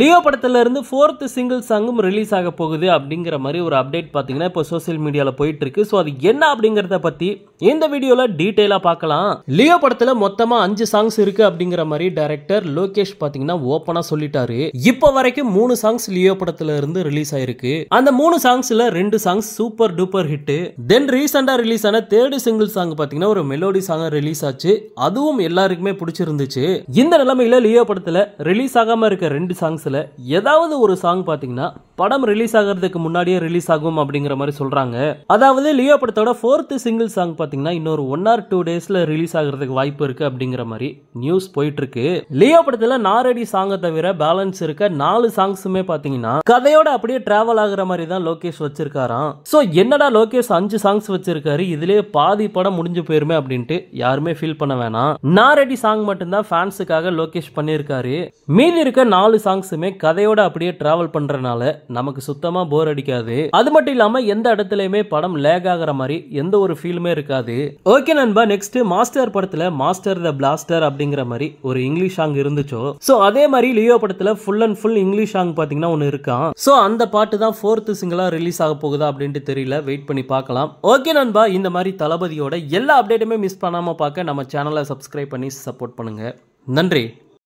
Leo படத்துலேருந்து fourth single சாங்கும் release ஆக போகுது அப்படிங்கிற மாதிரி ஒரு அப்டேட் பார்த்தீங்கன்னா இப்போ சோசியல் மீடியாவில் போயிட்டுருக்கு ஸோ அது என்ன அப்படிங்கிறத பற்றி இந்த வீடியோவில் டீட்டெயிலாக பார்க்கலாம் லியோ படத்தில் மொத்தமாக அஞ்சு சாங்ஸ் இருக்குது அப்படிங்கிற மாதிரி டைரக்டர் லோகேஷ் பார்த்தீங்கன்னா ஓப்பனாக சொல்லிட்டாரு இப்போ வரைக்கும் மூணு சாங்ஸ் லியோ படத்துல இருந்து ரிலீஸ் ஆயிருக்கு அந்த மூணு சாங்ஸில் ரெண்டு songs super duper hit then ரீசெண்டாக ரிலீஸ் ஆன தேர்டு சிங்கிள் சாங் பார்த்தீங்கன்னா ஒரு மெலோடி சாங் ரிலீஸ் ஆச்சு அதுவும் எல்லாருக்குமே பிடிச்சிருந்துச்சு இந்த நிலைமையில் லியோ படத்தில் ரிலீஸ் ஆகாமல் இருக்க ரெண்டு சாங்ஸ் சாங்ஸில் ஏதாவது ஒரு சாங் பார்த்தீங்கன்னா படம் ரிலீஸ் ஆகிறதுக்கு முன்னாடியே ரிலீஸ் ஆகும் அப்படிங்கிற மாதிரி சொல்கிறாங்க அதாவது லியோ படத்தோட ஃபோர்த்து சிங்கிள் சாங் பார்த்தீங்கன்னா இன்னொரு ஒன் ஆர் டூ டேஸில் ரிலீஸ் ஆகிறதுக்கு வாய்ப்பு இருக்குது அப்படிங்கிற மாதிரி நியூஸ் போயிட்டுருக்கு லியோ படத்தில் நாரடி சாங்கை தவிர பேலன்ஸ் இருக்க நாலு சாங்ஸுமே பார்த்தீங்கன்னா கதையோட அப்படியே ட்ராவல் ஆகிற மாதிரி தான் லோகேஷ் வச்சிருக்காராம் ஸோ என்னடா லோகேஷ் அஞ்சு சாங்ஸ் வச்சிருக்காரு இதுலேயே பாதி படம் முடிஞ்சு போயிருமே அப்படின்ட்டு யாருமே ஃபீல் பண்ண வேணாம் நாரடி சாங் மட்டும்தான் ஃபேன்ஸுக்காக லோகேஷ் பண்ணியிருக்காரு மீதி இருக்க நாலு சாங்ஸுமே கதையோட அப்படியே ட்ராவல் பண்ணுறனால நமக்கு சுத்தமாக போர் அடிக்காது அது மட்டும் இல்லாமல் எந்த இடத்துலையுமே படம் லேக் ஆகிற மாதிரி எந்த ஒரு ஃபீலுமே இருக்காது ஓகே நண்பா நெக்ஸ்ட் மாஸ்டர் படத்தில் மாஸ்டர் த பிளாஸ்டர் அப்படிங்கிற மாதிரி ஒரு இங்கிலீஷ் சாங் இருந்துச்சோ ஸோ அதே மாதிரி லியோ படத்தில் full and full English song பார்த்தீங்கன்னா ஒன்று இருக்கான் ஸோ அந்த பாட்டு தான் ஃபோர்த் சிங்கிளாக ரிலீஸ் ஆக போகுதா அப்படின்ட்டு தெரியல வெயிட் பண்ணி பார்க்கலாம் ஓகே நண்பா இந்த மாதிரி தளபதியோட எல்லா அப்டேட்டுமே மிஸ் பண்ணாமல் பார்க்க நம்ம சேனலை சப்ஸ்கிரைப் பண்ணி சப்போர்ட் பண்ணுங்கள் நன்றி